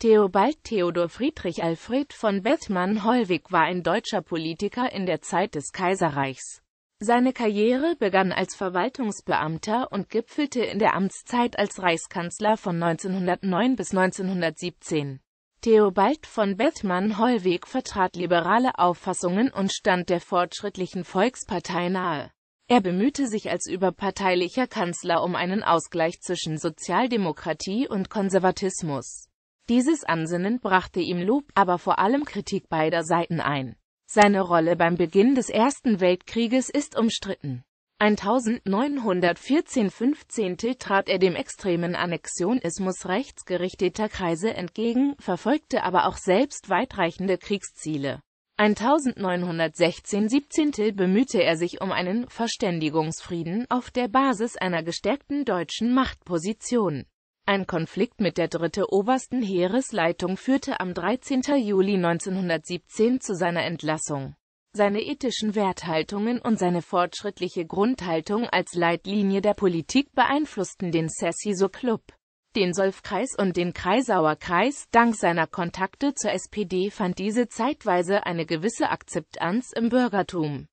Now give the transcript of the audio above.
Theobald Theodor Friedrich Alfred von Bethmann-Hollweg war ein deutscher Politiker in der Zeit des Kaiserreichs. Seine Karriere begann als Verwaltungsbeamter und gipfelte in der Amtszeit als Reichskanzler von 1909 bis 1917. Theobald von Bethmann-Hollweg vertrat liberale Auffassungen und stand der fortschrittlichen Volkspartei nahe. Er bemühte sich als überparteilicher Kanzler um einen Ausgleich zwischen Sozialdemokratie und Konservatismus. Dieses Ansinnen brachte ihm Lob, aber vor allem Kritik beider Seiten ein. Seine Rolle beim Beginn des Ersten Weltkrieges ist umstritten. 1914-15 trat er dem extremen Annexionismus rechtsgerichteter Kreise entgegen, verfolgte aber auch selbst weitreichende Kriegsziele. 1916-17 bemühte er sich um einen Verständigungsfrieden auf der Basis einer gestärkten deutschen Machtposition. Ein Konflikt mit der dritte obersten Heeresleitung führte am 13. Juli 1917 zu seiner Entlassung. Seine ethischen Werthaltungen und seine fortschrittliche Grundhaltung als Leitlinie der Politik beeinflussten den Ceciso Club, den Solfkreis und den Kreisauer Kreis. Dank seiner Kontakte zur SPD fand diese zeitweise eine gewisse Akzeptanz im Bürgertum.